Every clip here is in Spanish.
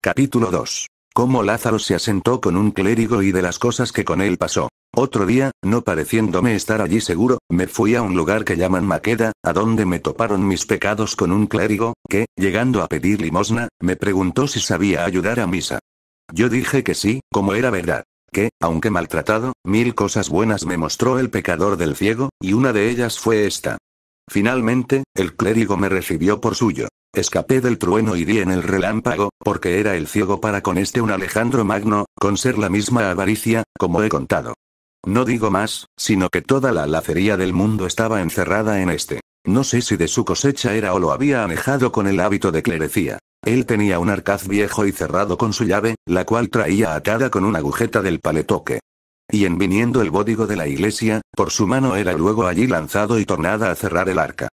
Capítulo 2. Cómo Lázaro se asentó con un clérigo y de las cosas que con él pasó. Otro día, no pareciéndome estar allí seguro, me fui a un lugar que llaman Maqueda, a donde me toparon mis pecados con un clérigo, que, llegando a pedir limosna, me preguntó si sabía ayudar a misa. Yo dije que sí, como era verdad. Que, aunque maltratado, mil cosas buenas me mostró el pecador del ciego, y una de ellas fue esta. Finalmente, el clérigo me recibió por suyo. Escapé del trueno y di en el relámpago, porque era el ciego para con este un Alejandro Magno, con ser la misma avaricia, como he contado. No digo más, sino que toda la lacería del mundo estaba encerrada en este. No sé si de su cosecha era o lo había anejado con el hábito de clerecía. Él tenía un arcaz viejo y cerrado con su llave, la cual traía atada con una agujeta del paletoque. Y en viniendo el bódigo de la iglesia, por su mano era luego allí lanzado y tornada a cerrar el arca.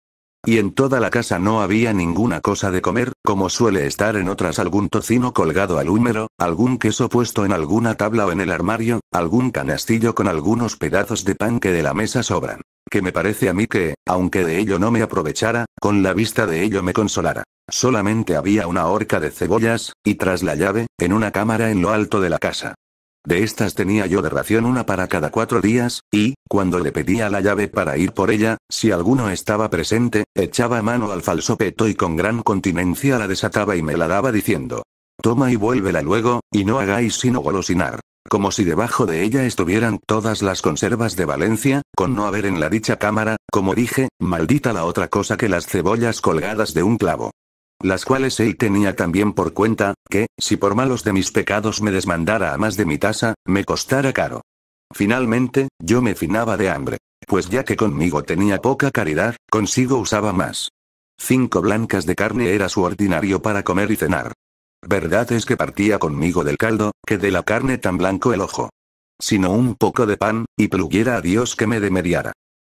Y en toda la casa no había ninguna cosa de comer, como suele estar en otras algún tocino colgado al húmero, algún queso puesto en alguna tabla o en el armario, algún canastillo con algunos pedazos de pan que de la mesa sobran. Que me parece a mí que, aunque de ello no me aprovechara, con la vista de ello me consolara. Solamente había una horca de cebollas, y tras la llave, en una cámara en lo alto de la casa, de estas tenía yo de ración una para cada cuatro días, y, cuando le pedía la llave para ir por ella, si alguno estaba presente, echaba mano al falso peto y con gran continencia la desataba y me la daba diciendo, Toma y vuélvela luego, y no hagáis sino golosinar. Como si debajo de ella estuvieran todas las conservas de Valencia, con no haber en la dicha cámara, como dije, maldita la otra cosa que las cebollas colgadas de un clavo las cuales él tenía también por cuenta, que, si por malos de mis pecados me desmandara a más de mi tasa, me costara caro. Finalmente, yo me finaba de hambre. Pues ya que conmigo tenía poca caridad, consigo usaba más. Cinco blancas de carne era su ordinario para comer y cenar. Verdad es que partía conmigo del caldo, que de la carne tan blanco el ojo. Sino un poco de pan, y pluguiera a Dios que me demediara.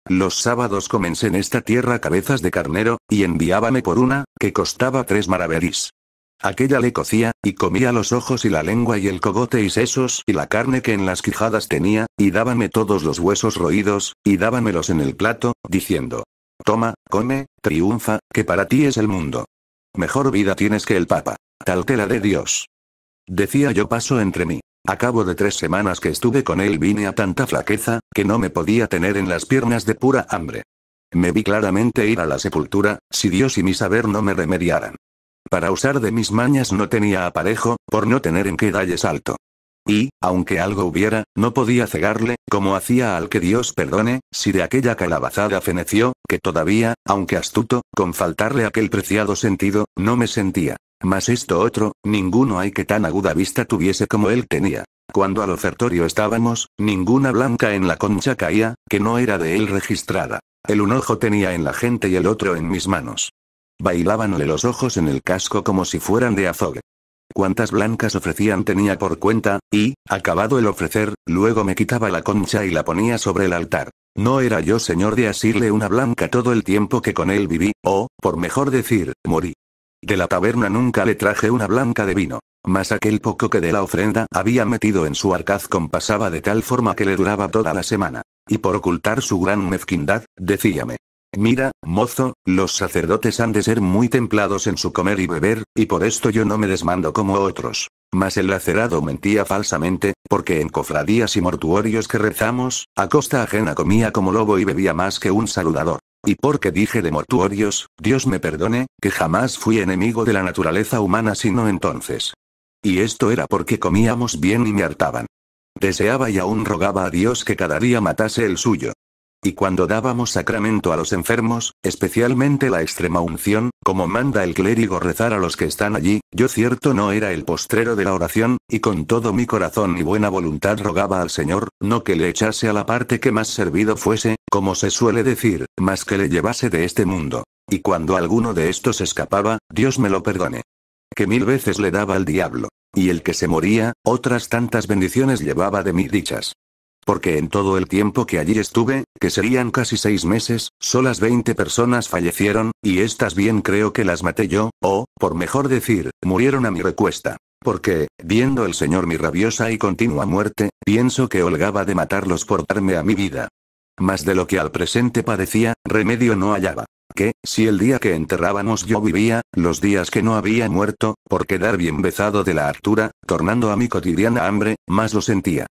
Los sábados comencé en esta tierra cabezas de carnero, y enviábame por una, que costaba tres maravedís. Aquella le cocía, y comía los ojos y la lengua y el cogote y sesos y la carne que en las quijadas tenía, y dábame todos los huesos roídos, y dábamelos en el plato, diciendo, Toma, come, triunfa, que para ti es el mundo. Mejor vida tienes que el Papa. Tal te la de Dios. Decía yo paso entre mí. A cabo de tres semanas que estuve con él vine a tanta flaqueza, que no me podía tener en las piernas de pura hambre. Me vi claramente ir a la sepultura, si Dios y mi saber no me remediaran. Para usar de mis mañas no tenía aparejo, por no tener en qué dalle salto. Y, aunque algo hubiera, no podía cegarle, como hacía al que Dios perdone, si de aquella calabazada feneció, que todavía, aunque astuto, con faltarle aquel preciado sentido, no me sentía. Mas esto otro, ninguno hay que tan aguda vista tuviese como él tenía. Cuando al ofertorio estábamos, ninguna blanca en la concha caía, que no era de él registrada. El un ojo tenía en la gente y el otro en mis manos. Bailábanle los ojos en el casco como si fueran de azogue. Cuantas blancas ofrecían tenía por cuenta, y, acabado el ofrecer, luego me quitaba la concha y la ponía sobre el altar. No era yo señor de asirle una blanca todo el tiempo que con él viví, o, por mejor decir, morí. De la taberna nunca le traje una blanca de vino. Mas aquel poco que de la ofrenda había metido en su arcaz compasaba de tal forma que le duraba toda la semana. Y por ocultar su gran mezquindad, decíame. Mira, mozo, los sacerdotes han de ser muy templados en su comer y beber, y por esto yo no me desmando como otros. Mas el lacerado mentía falsamente, porque en cofradías y mortuorios que rezamos, a costa ajena comía como lobo y bebía más que un saludador. Y porque dije de mortuorios, Dios me perdone, que jamás fui enemigo de la naturaleza humana sino entonces. Y esto era porque comíamos bien y me hartaban. Deseaba y aún rogaba a Dios que cada día matase el suyo. Y cuando dábamos sacramento a los enfermos, especialmente la extrema unción, como manda el clérigo rezar a los que están allí, yo cierto no era el postrero de la oración, y con todo mi corazón y buena voluntad rogaba al Señor, no que le echase a la parte que más servido fuese, como se suele decir, más que le llevase de este mundo. Y cuando alguno de estos escapaba, Dios me lo perdone. Que mil veces le daba al diablo. Y el que se moría, otras tantas bendiciones llevaba de mí dichas porque en todo el tiempo que allí estuve, que serían casi seis meses, solas 20 personas fallecieron, y estas bien creo que las maté yo, o, por mejor decir, murieron a mi recuesta. Porque, viendo el Señor mi rabiosa y continua muerte, pienso que holgaba de matarlos por darme a mi vida. Más de lo que al presente padecía, remedio no hallaba. Que, si el día que enterrábamos yo vivía, los días que no había muerto, por quedar bien besado de la hartura, tornando a mi cotidiana hambre, más lo sentía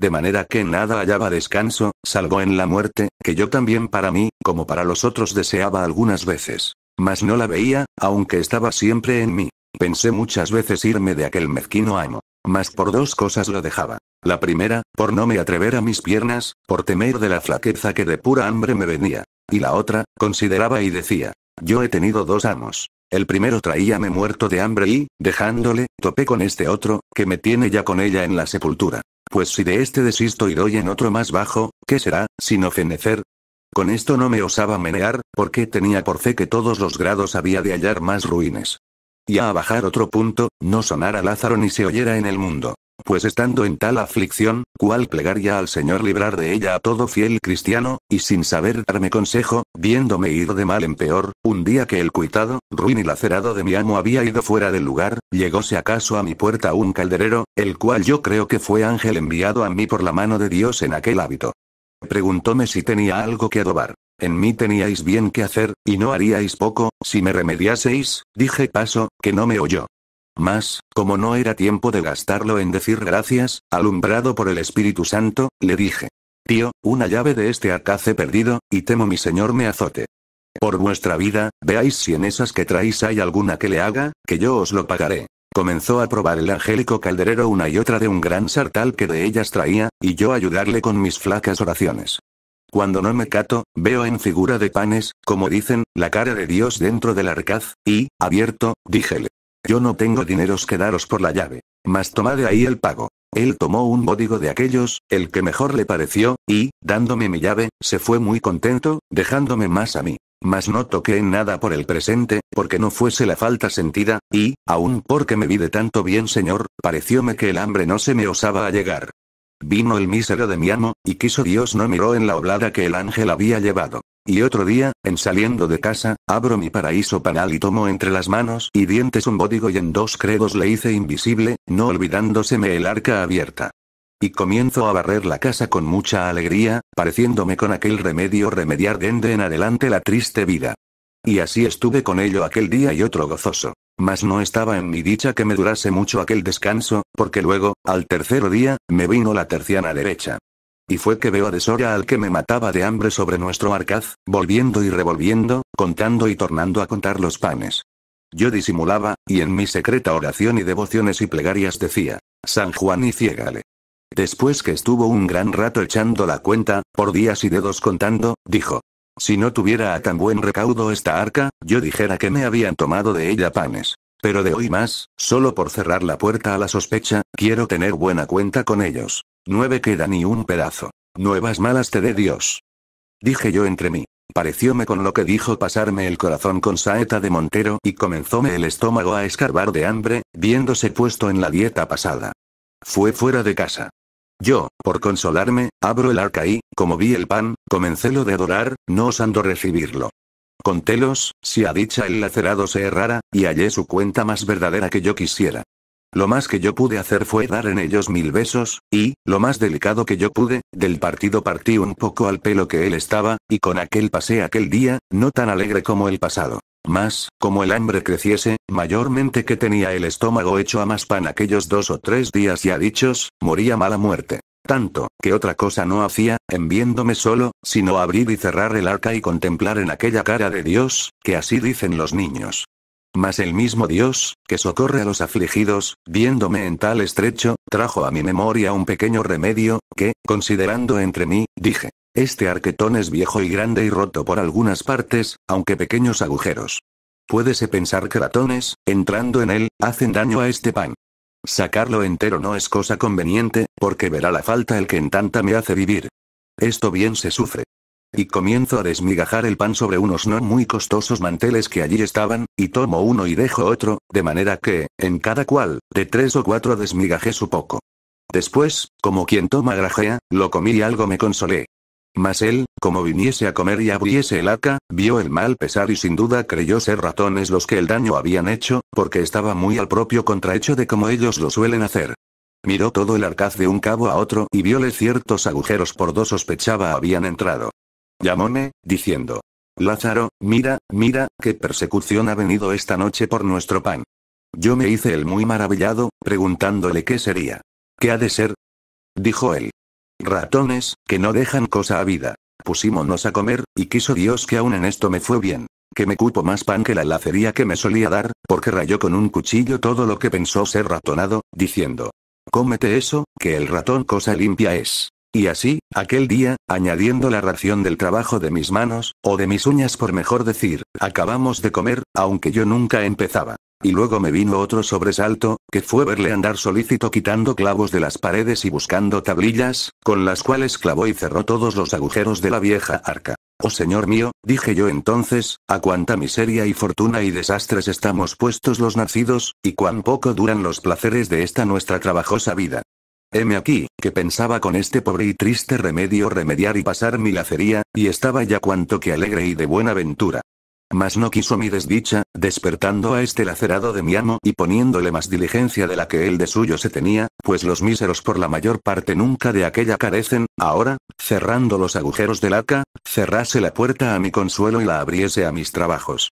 de manera que nada hallaba descanso, salvo en la muerte, que yo también para mí, como para los otros deseaba algunas veces. Mas no la veía, aunque estaba siempre en mí. Pensé muchas veces irme de aquel mezquino amo. Mas por dos cosas lo dejaba. La primera, por no me atrever a mis piernas, por temer de la flaqueza que de pura hambre me venía. Y la otra, consideraba y decía, yo he tenido dos amos. El primero traíame muerto de hambre y, dejándole, topé con este otro, que me tiene ya con ella en la sepultura. Pues si de este desisto y doy en otro más bajo, ¿qué será, Sino fenecer. Con esto no me osaba menear, porque tenía por fe que todos los grados había de hallar más ruines. Y a bajar otro punto, no sonara Lázaro ni se oyera en el mundo. Pues estando en tal aflicción, ¿cuál plegaría al Señor librar de ella a todo fiel cristiano, y sin saber darme consejo, viéndome ir de mal en peor, un día que el cuitado, ruin y lacerado de mi amo había ido fuera del lugar, llegóse acaso a mi puerta un calderero, el cual yo creo que fue ángel enviado a mí por la mano de Dios en aquel hábito. Preguntóme si tenía algo que adobar. En mí teníais bien que hacer, y no haríais poco, si me remediaseis, dije paso, que no me oyó. Mas, como no era tiempo de gastarlo en decir gracias, alumbrado por el Espíritu Santo, le dije. Tío, una llave de este he perdido, y temo mi señor me azote. Por vuestra vida, veáis si en esas que traéis hay alguna que le haga, que yo os lo pagaré. Comenzó a probar el angélico calderero una y otra de un gran sartal que de ellas traía, y yo ayudarle con mis flacas oraciones. Cuando no me cato, veo en figura de panes, como dicen, la cara de Dios dentro del arcaz, y, abierto, díjele. Yo no tengo dineros que daros por la llave. Mas tomad ahí el pago. Él tomó un bódigo de aquellos, el que mejor le pareció, y, dándome mi llave, se fue muy contento, dejándome más a mí. Mas no toqué en nada por el presente, porque no fuese la falta sentida, y, aun porque me vi de tanto bien señor, parecióme que el hambre no se me osaba a llegar. Vino el mísero de mi amo, y quiso Dios no miró en la oblada que el ángel había llevado. Y otro día, en saliendo de casa, abro mi paraíso panal y tomo entre las manos y dientes un bódigo y en dos credos le hice invisible, no olvidándoseme el arca abierta. Y comienzo a barrer la casa con mucha alegría, pareciéndome con aquel remedio remediar dende en adelante la triste vida. Y así estuve con ello aquel día y otro gozoso. Mas no estaba en mi dicha que me durase mucho aquel descanso, porque luego, al tercero día, me vino la terciana derecha. Y fue que veo a deshora al que me mataba de hambre sobre nuestro arcaz, volviendo y revolviendo, contando y tornando a contar los panes. Yo disimulaba, y en mi secreta oración y devociones y plegarias decía, San Juan y ciegale. Después que estuvo un gran rato echando la cuenta, por días y dedos contando, dijo, si no tuviera a tan buen recaudo esta arca, yo dijera que me habían tomado de ella panes. Pero de hoy más, solo por cerrar la puerta a la sospecha, quiero tener buena cuenta con ellos. Nueve queda ni un pedazo. Nuevas malas te dé Dios. Dije yo entre mí. Parecióme con lo que dijo pasarme el corazón con saeta de Montero y comenzóme el estómago a escarbar de hambre, viéndose puesto en la dieta pasada. Fue fuera de casa. Yo, por consolarme, abro el arca y, como vi el pan, comencélo de adorar, no osando recibirlo. Contélos, si a dicha el lacerado se errara, y hallé su cuenta más verdadera que yo quisiera. Lo más que yo pude hacer fue dar en ellos mil besos, y, lo más delicado que yo pude, del partido partí un poco al pelo que él estaba, y con aquel pasé aquel día, no tan alegre como el pasado. Mas, como el hambre creciese, mayormente que tenía el estómago hecho a más pan aquellos dos o tres días ya dichos, moría mala muerte. Tanto, que otra cosa no hacía, en viéndome solo, sino abrir y cerrar el arca y contemplar en aquella cara de Dios, que así dicen los niños. Mas el mismo Dios, que socorre a los afligidos, viéndome en tal estrecho, trajo a mi memoria un pequeño remedio, que, considerando entre mí, dije, este arquetón es viejo y grande y roto por algunas partes, aunque pequeños agujeros. Puédese pensar que ratones, entrando en él, hacen daño a este pan. Sacarlo entero no es cosa conveniente, porque verá la falta el que en tanta me hace vivir. Esto bien se sufre y comienzo a desmigajar el pan sobre unos no muy costosos manteles que allí estaban, y tomo uno y dejo otro, de manera que, en cada cual, de tres o cuatro desmigajé su poco. Después, como quien toma grajea, lo comí y algo me consolé. Mas él, como viniese a comer y abriese el aca, vio el mal pesar y sin duda creyó ser ratones los que el daño habían hecho, porque estaba muy al propio contrahecho de como ellos lo suelen hacer. Miró todo el arcaz de un cabo a otro y viole ciertos agujeros por dos sospechaba habían entrado. Llamóme, diciendo, Lázaro, mira, mira, qué persecución ha venido esta noche por nuestro pan. Yo me hice el muy maravillado, preguntándole qué sería. ¿Qué ha de ser? Dijo él. Ratones, que no dejan cosa a vida. Pusímonos a comer, y quiso Dios que aún en esto me fue bien, que me cupo más pan que la lacería que me solía dar, porque rayó con un cuchillo todo lo que pensó ser ratonado, diciendo, Cómete eso, que el ratón cosa limpia es. Y así, aquel día, añadiendo la ración del trabajo de mis manos, o de mis uñas por mejor decir, acabamos de comer, aunque yo nunca empezaba. Y luego me vino otro sobresalto, que fue verle andar solícito quitando clavos de las paredes y buscando tablillas, con las cuales clavó y cerró todos los agujeros de la vieja arca. Oh señor mío, dije yo entonces, a cuánta miseria y fortuna y desastres estamos puestos los nacidos, y cuán poco duran los placeres de esta nuestra trabajosa vida. Heme aquí, que pensaba con este pobre y triste remedio remediar y pasar mi lacería, y estaba ya cuanto que alegre y de buena ventura. Mas no quiso mi desdicha, despertando a este lacerado de mi amo y poniéndole más diligencia de la que él de suyo se tenía, pues los míseros por la mayor parte nunca de aquella carecen, ahora, cerrando los agujeros del laca, cerrase la puerta a mi consuelo y la abriese a mis trabajos.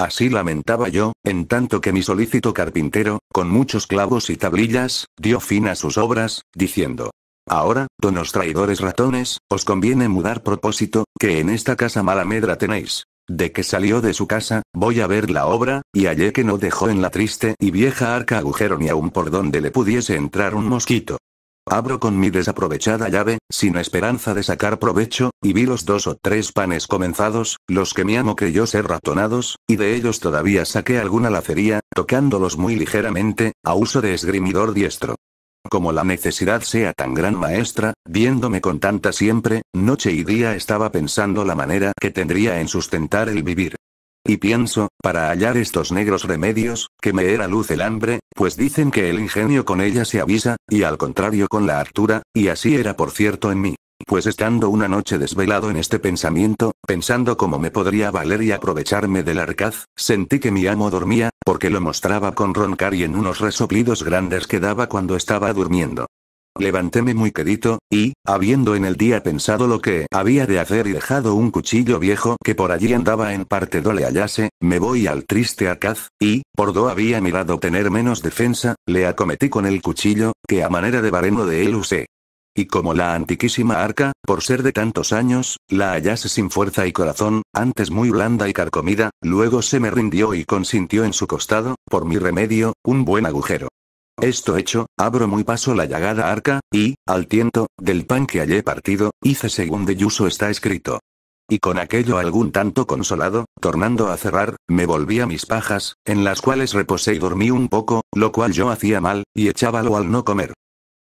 Así lamentaba yo, en tanto que mi solícito carpintero, con muchos clavos y tablillas, dio fin a sus obras, diciendo, Ahora, donos traidores ratones, os conviene mudar propósito, que en esta casa mala medra tenéis. De que salió de su casa, voy a ver la obra, y hallé que no dejó en la triste y vieja arca agujero ni aun por donde le pudiese entrar un mosquito. Abro con mi desaprovechada llave, sin esperanza de sacar provecho, y vi los dos o tres panes comenzados, los que mi amo creyó ser ratonados, y de ellos todavía saqué alguna lacería, tocándolos muy ligeramente, a uso de esgrimidor diestro. Como la necesidad sea tan gran maestra, viéndome con tanta siempre, noche y día estaba pensando la manera que tendría en sustentar el vivir. Y pienso, para hallar estos negros remedios, que me era luz el hambre, pues dicen que el ingenio con ella se avisa, y al contrario con la hartura, y así era por cierto en mí. Pues estando una noche desvelado en este pensamiento, pensando cómo me podría valer y aprovecharme del arcaz, sentí que mi amo dormía, porque lo mostraba con roncar y en unos resoplidos grandes que daba cuando estaba durmiendo. Levantéme muy quedito, y, habiendo en el día pensado lo que había de hacer y dejado un cuchillo viejo que por allí andaba en parte do le hallase, me voy al triste arcaz, y, por do había mirado tener menos defensa, le acometí con el cuchillo, que a manera de baremo de él usé. Y como la antiquísima arca, por ser de tantos años, la hallase sin fuerza y corazón, antes muy blanda y carcomida, luego se me rindió y consintió en su costado, por mi remedio, un buen agujero. Esto hecho, abro muy paso la llagada arca, y, al tiento, del pan que hallé partido, hice según de yuso está escrito. Y con aquello algún tanto consolado, tornando a cerrar, me volví a mis pajas, en las cuales reposé y dormí un poco, lo cual yo hacía mal, y echábalo al no comer.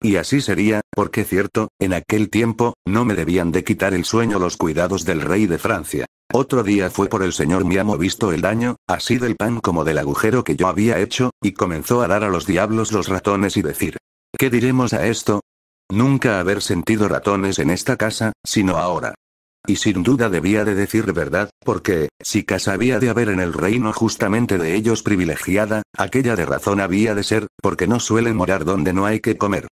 Y así sería, porque cierto, en aquel tiempo, no me debían de quitar el sueño los cuidados del rey de Francia. Otro día fue por el señor mi amo visto el daño, así del pan como del agujero que yo había hecho, y comenzó a dar a los diablos los ratones y decir, ¿qué diremos a esto? Nunca haber sentido ratones en esta casa, sino ahora. Y sin duda debía de decir verdad, porque, si casa había de haber en el reino justamente de ellos privilegiada, aquella de razón había de ser, porque no suelen morar donde no hay que comer.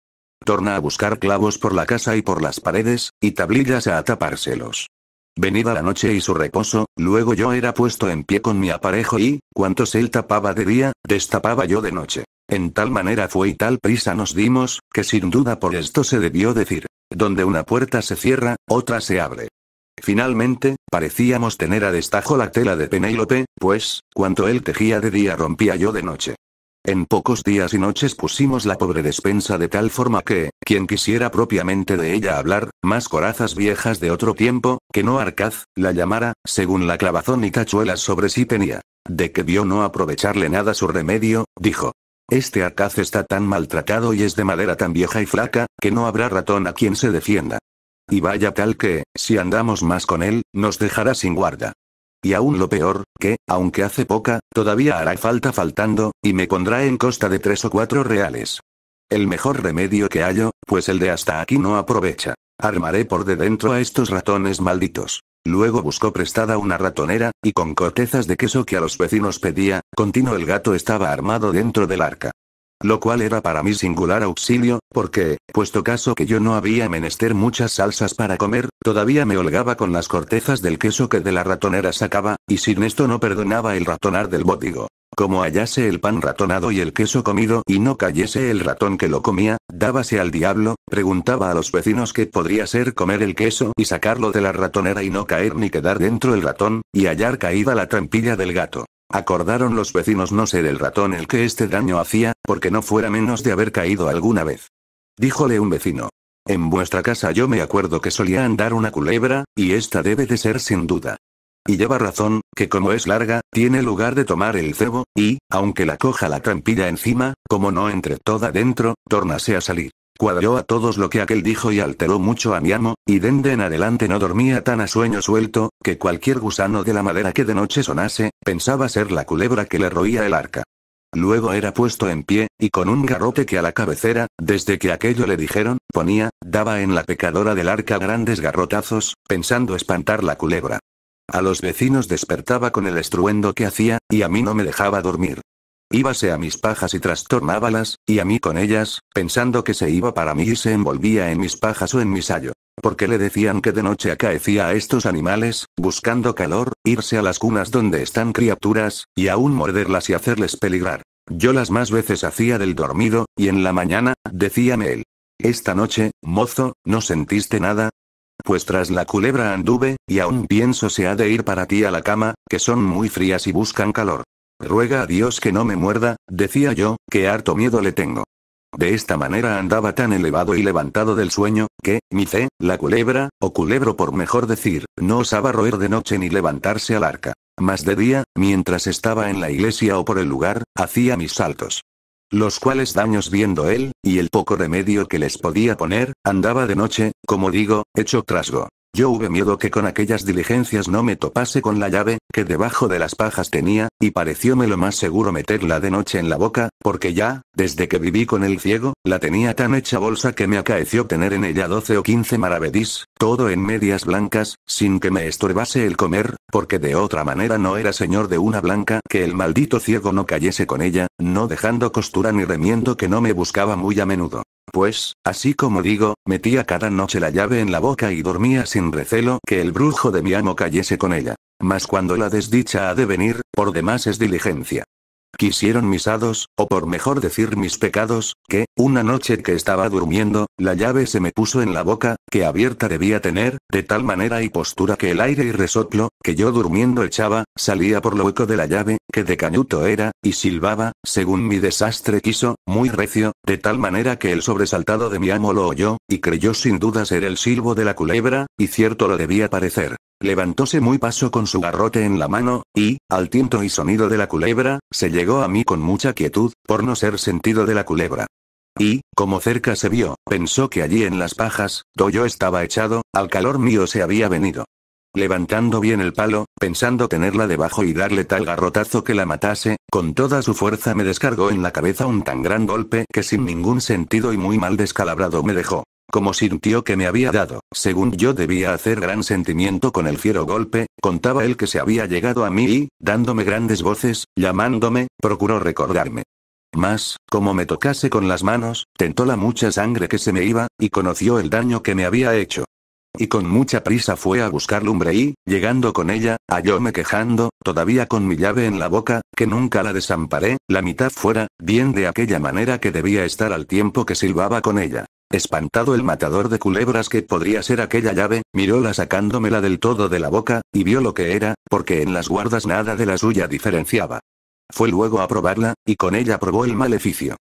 Torna a buscar clavos por la casa y por las paredes, y tablillas a tapárselos. Venida la noche y su reposo, luego yo era puesto en pie con mi aparejo y, cuantos él tapaba de día, destapaba yo de noche. En tal manera fue y tal prisa nos dimos, que sin duda por esto se debió decir, donde una puerta se cierra, otra se abre. Finalmente, parecíamos tener a destajo la tela de Penélope, pues, cuanto él tejía de día rompía yo de noche. En pocos días y noches pusimos la pobre despensa de tal forma que, quien quisiera propiamente de ella hablar, más corazas viejas de otro tiempo, que no Arcaz, la llamara, según la clavazón y tachuelas sobre sí tenía. De que vio no aprovecharle nada su remedio, dijo. Este Arcaz está tan maltratado y es de madera tan vieja y flaca, que no habrá ratón a quien se defienda. Y vaya tal que, si andamos más con él, nos dejará sin guarda. Y aún lo peor, que, aunque hace poca, todavía hará falta faltando, y me pondrá en costa de tres o cuatro reales. El mejor remedio que hallo, pues el de hasta aquí no aprovecha. Armaré por de dentro a estos ratones malditos. Luego buscó prestada una ratonera, y con cortezas de queso que a los vecinos pedía, continuo el gato estaba armado dentro del arca. Lo cual era para mí singular auxilio, porque, puesto caso que yo no había menester muchas salsas para comer, todavía me holgaba con las cortezas del queso que de la ratonera sacaba, y sin esto no perdonaba el ratonar del bódigo. Como hallase el pan ratonado y el queso comido y no cayese el ratón que lo comía, dábase al diablo, preguntaba a los vecinos qué podría ser comer el queso y sacarlo de la ratonera y no caer ni quedar dentro el ratón, y hallar caída la trampilla del gato. Acordaron los vecinos no ser el ratón el que este daño hacía, porque no fuera menos de haber caído alguna vez. Díjole un vecino. En vuestra casa yo me acuerdo que solía andar una culebra, y esta debe de ser sin duda. Y lleva razón, que como es larga, tiene lugar de tomar el cebo, y, aunque la coja la trampilla encima, como no entre toda dentro, tórnase a salir. Cuadró a todos lo que aquel dijo y alteró mucho a mi amo, y dende en adelante no dormía tan a sueño suelto, que cualquier gusano de la madera que de noche sonase, pensaba ser la culebra que le roía el arca. Luego era puesto en pie, y con un garrote que a la cabecera, desde que aquello le dijeron, ponía, daba en la pecadora del arca grandes garrotazos, pensando espantar la culebra. A los vecinos despertaba con el estruendo que hacía, y a mí no me dejaba dormir. Íbase a mis pajas y trastornábalas, y a mí con ellas, pensando que se iba para mí y se envolvía en mis pajas o en mi sayo. Porque le decían que de noche acaecía a estos animales, buscando calor, irse a las cunas donde están criaturas, y aún morderlas y hacerles peligrar. Yo las más veces hacía del dormido, y en la mañana, decíame él. Esta noche, mozo, ¿no sentiste nada? Pues tras la culebra anduve, y aún pienso se ha de ir para ti a la cama, que son muy frías y buscan calor. Ruega a Dios que no me muerda, decía yo, que harto miedo le tengo. De esta manera andaba tan elevado y levantado del sueño, que, mi fe, la culebra, o culebro por mejor decir, no osaba roer de noche ni levantarse al arca. Mas de día, mientras estaba en la iglesia o por el lugar, hacía mis saltos. Los cuales daños viendo él, y el poco remedio que les podía poner, andaba de noche, como digo, hecho trasgo. Yo hube miedo que con aquellas diligencias no me topase con la llave, que debajo de las pajas tenía, y parecióme lo más seguro meterla de noche en la boca, porque ya, desde que viví con el ciego, la tenía tan hecha bolsa que me acaeció tener en ella 12 o 15 maravedís, todo en medias blancas, sin que me estorbase el comer, porque de otra manera no era señor de una blanca que el maldito ciego no cayese con ella, no dejando costura ni remiendo que no me buscaba muy a menudo. Pues, así como digo, metía cada noche la llave en la boca y dormía sin recelo que el brujo de mi amo cayese con ella. Mas cuando la desdicha ha de venir, por demás es diligencia quisieron mis hados, o por mejor decir mis pecados, que, una noche que estaba durmiendo, la llave se me puso en la boca, que abierta debía tener, de tal manera y postura que el aire y resoplo, que yo durmiendo echaba, salía por lo hueco de la llave, que de cañuto era, y silbaba, según mi desastre quiso, muy recio, de tal manera que el sobresaltado de mi amo lo oyó, y creyó sin duda ser el silbo de la culebra, y cierto lo debía parecer. Levantóse muy paso con su garrote en la mano, y, al tiento y sonido de la culebra, se llegó a mí con mucha quietud, por no ser sentido de la culebra. Y, como cerca se vio, pensó que allí en las pajas, do yo estaba echado, al calor mío se había venido. Levantando bien el palo, pensando tenerla debajo y darle tal garrotazo que la matase, con toda su fuerza me descargó en la cabeza un tan gran golpe que sin ningún sentido y muy mal descalabrado me dejó como sintió que me había dado, según yo debía hacer gran sentimiento con el fiero golpe, contaba él que se había llegado a mí y, dándome grandes voces, llamándome, procuró recordarme. Mas, como me tocase con las manos, tentó la mucha sangre que se me iba, y conoció el daño que me había hecho. Y con mucha prisa fue a buscar lumbre y, llegando con ella, hallóme quejando, todavía con mi llave en la boca, que nunca la desamparé, la mitad fuera, bien de aquella manera que debía estar al tiempo que silbaba con ella. Espantado el matador de culebras que podría ser aquella llave, miróla sacándomela del todo de la boca, y vio lo que era, porque en las guardas nada de la suya diferenciaba. Fue luego a probarla, y con ella probó el maleficio.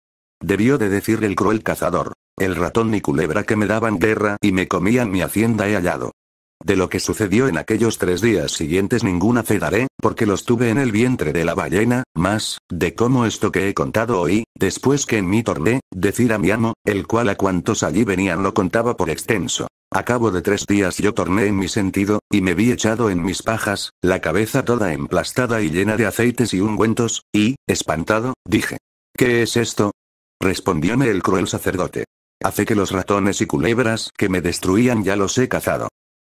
Debió de decir el cruel cazador. El ratón y culebra que me daban guerra y me comían mi hacienda he hallado. De lo que sucedió en aquellos tres días siguientes ninguna fe daré, porque los tuve en el vientre de la ballena, más, de cómo esto que he contado hoy, después que en mí torné, decir a mi amo, el cual a cuantos allí venían lo contaba por extenso. A cabo de tres días yo torné en mi sentido, y me vi echado en mis pajas, la cabeza toda emplastada y llena de aceites y ungüentos, y, espantado, dije. ¿Qué es esto? Respondióme el cruel sacerdote. Hace que los ratones y culebras que me destruían ya los he cazado.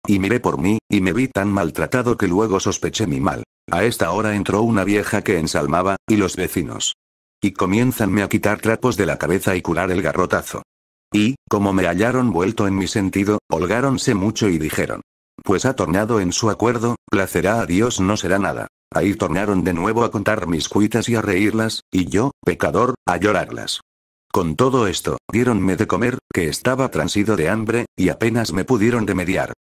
Y miré por mí, y me vi tan maltratado que luego sospeché mi mal. A esta hora entró una vieja que ensalmaba, y los vecinos. Y comienzanme a quitar trapos de la cabeza y curar el garrotazo. Y, como me hallaron vuelto en mi sentido, holgáronse mucho y dijeron. Pues ha tornado en su acuerdo, placerá a Dios no será nada. Ahí tornaron de nuevo a contar mis cuitas y a reírlas, y yo, pecador, a llorarlas. Con todo esto, diéronme de comer, que estaba transido de hambre, y apenas me pudieron remediar.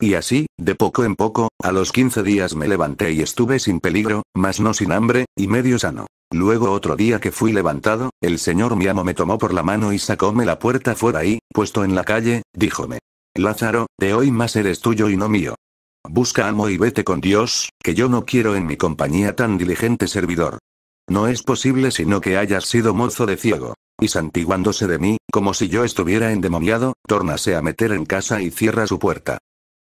Y así, de poco en poco, a los quince días me levanté y estuve sin peligro, mas no sin hambre, y medio sano. Luego otro día que fui levantado, el señor mi amo me tomó por la mano y sacóme la puerta fuera y, puesto en la calle, díjome. Lázaro, de hoy más eres tuyo y no mío. Busca amo y vete con Dios, que yo no quiero en mi compañía tan diligente servidor. No es posible sino que hayas sido mozo de ciego. Y santiguándose de mí, como si yo estuviera endemoniado, tórnase a meter en casa y cierra su puerta.